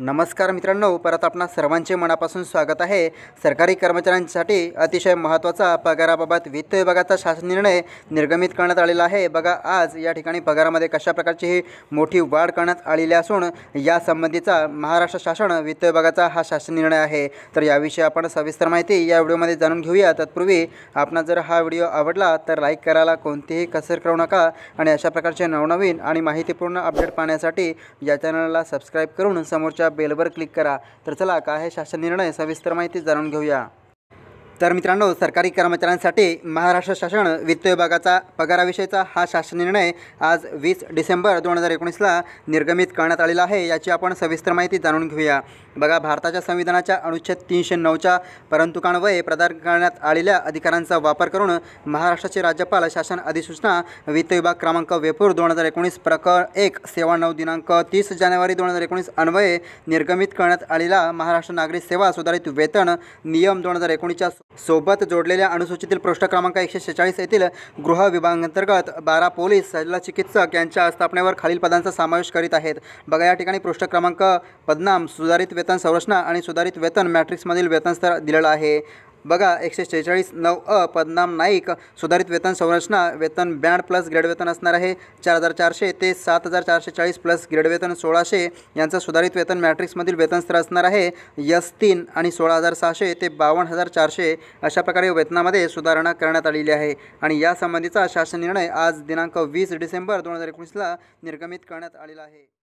नमस्कार मित्रांनो परत आपणा सर्वांचे मनापासून स्वागत आहे सरकारी कर्मचाऱ्यांसाठी अतिशय महत्त्वाचा पगाराबाबत वित्त विभागाचा शासन निर्णय निर्गमित करण्यात आलेला आहे बघा आज या ठिकाणी पगारामध्ये कशा प्रकारची ही मोठी वाढ करण्यात आलेली असून यासंबंधीचा महाराष्ट्र शासन वित्त विभागाचा हा शासन निर्णय आहे तर याविषयी आपण सविस्तर माहिती या व्हिडिओमध्ये जाणून घेऊया तत्पूर्वी आपणा जर हा व्हिडिओ आवडला तर लाईक करायला कोणतीही कसर करू नका आणि अशा प्रकारचे नवनवीन आणि माहितीपूर्ण अपडेट पाहण्यासाठी या चॅनलला सबस्क्राईब करून समोरच्या बेलवर क्लिक करा तर चला काय हे शासन निर्णय सविस्तर माहिती जाणून घेऊया तर मित्रांनो सरकारी कर्मचाऱ्यांसाठी महाराष्ट्र शासन वित्त विभागाचा पगाराविषयीचा हा शासन निर्णय आज वीस डिसेंबर दोन हजार एकोणीसला निर्गमित करण्यात आलेला आहे याची आपण सविस्तर माहिती जाणून घेऊया बघा भारताच्या संविधानाच्या अनुच्छेद तीनशे नऊच्या परंतुकांवये प्रदान करण्यात आलेल्या अधिकारांचा वापर करून महाराष्ट्राचे राज्यपाल शासन अधिसूचना वित्त विभाग क्रमांक वेपूर दोन हजार एकोणीस प्रकर एक सेवा नऊ दिनांक तीस जानेवारी दोन हजार एकोणीस अन्वये निर्गमित करण्यात आलेला महाराष्ट्र नागरिक सेवा सुधारित वेतन नियम दोन हजार एकोणीसच्या सोबत जोडलेल्या अनुसूचितील पृष्ठ क्रमांक एकशे शेचाळीस येथील गृह विभागांतर्गत बारा पोलीस सल्ला चिकित्सक यांच्या आस्थापनेवर खालील पदांचा समावेश करीत आहेत बघा या ठिकाणी पृष्ठ क्रमांक पदनाम सुधारित वेतन संरचना आणि सुधारित वेतन मॅट्रिक्समधील वेतन स्तर दिलेलं आहे बघा एकशे शेहेचाळीस नऊ अ पदनाम नाईक सुधारित वेतन संरचना वेतन ब्याण्ड प्लस ग्रेड वेतन असणार आहे चार हजार चारशे ते सात हजार चारशे चाळीस प्लस ग्रेड वेतन सोळाशे यांचं सुधारित वेतन मॅट्रिक्समधील स्तर असणार आहे यस तीन आणि सोळा हजार सहाशे ते बावन्न हजार चारशे अशा प्रकारे वेतनामध्ये सुधारणा करण्यात आलेली आहे आणि यासंबंधीचा शासन निर्णय आज दिनांक वीस डिसेंबर दोन हजार एकोणीसला निर्गमित करण्यात आलेला आहे